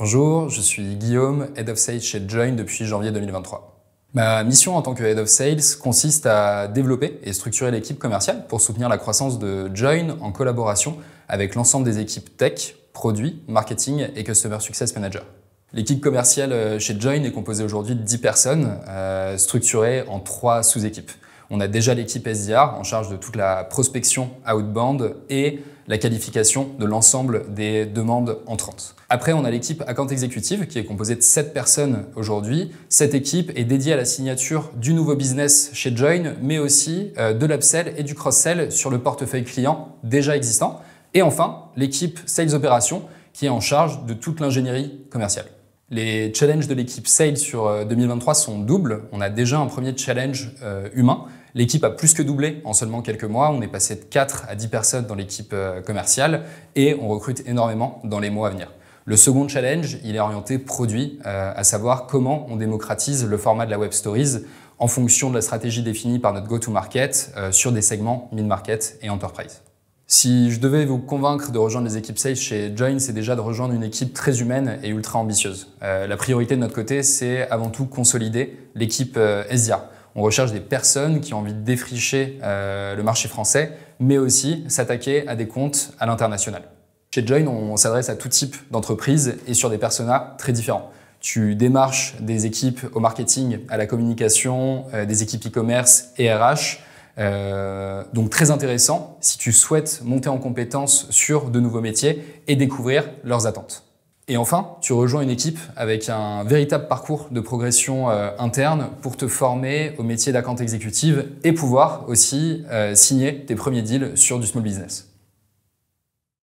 Bonjour, je suis Guillaume, Head of Sales chez Join depuis janvier 2023. Ma mission en tant que Head of Sales consiste à développer et structurer l'équipe commerciale pour soutenir la croissance de Join en collaboration avec l'ensemble des équipes tech, produits, marketing et Customer Success Manager. L'équipe commerciale euh, chez Join est composée aujourd'hui de 10 personnes, euh, structurées en 3 sous-équipes. On a déjà l'équipe SDR en charge de toute la prospection outbound et la qualification de l'ensemble des demandes entrantes. Après, on a l'équipe account executive qui est composée de 7 personnes aujourd'hui. Cette équipe est dédiée à la signature du nouveau business chez Join, mais aussi euh, de l'upsell et du cross-sell sur le portefeuille client déjà existant. Et enfin, l'équipe sales opération qui est en charge de toute l'ingénierie commerciale. Les challenges de l'équipe sales sur 2023 euh, sont doubles. On a déjà un premier challenge euh, humain L'équipe a plus que doublé en seulement quelques mois. On est passé de 4 à 10 personnes dans l'équipe euh, commerciale et on recrute énormément dans les mois à venir. Le second challenge, il est orienté produit, euh, à savoir comment on démocratise le format de la Web Stories en fonction de la stratégie définie par notre go-to-market euh, sur des segments mid-market et enterprise. Si je devais vous convaincre de rejoindre les équipes sales chez Join, c'est déjà de rejoindre une équipe très humaine et ultra ambitieuse. la priorité de notre côté, c'est avant tout consolider l'équipe SDA. On recherche des personnes qui ont envie de défricher euh, le marché français, mais aussi s'attaquer à des comptes à l'international. Chez Join, on s'adresse à tout type d'entreprise et sur des personas très différents. Tu démarches des équipes au marketing, à la communication, euh, des équipes e-commerce et RH. Euh, donc très intéressant si tu souhaites monter en compétences sur de nouveaux métiers et découvrir leurs attentes. Et enfin, tu rejoins une équipe avec un véritable parcours de progression euh, interne pour te former au métier d'account exécutive et pouvoir aussi euh, signer tes premiers deals sur du small business.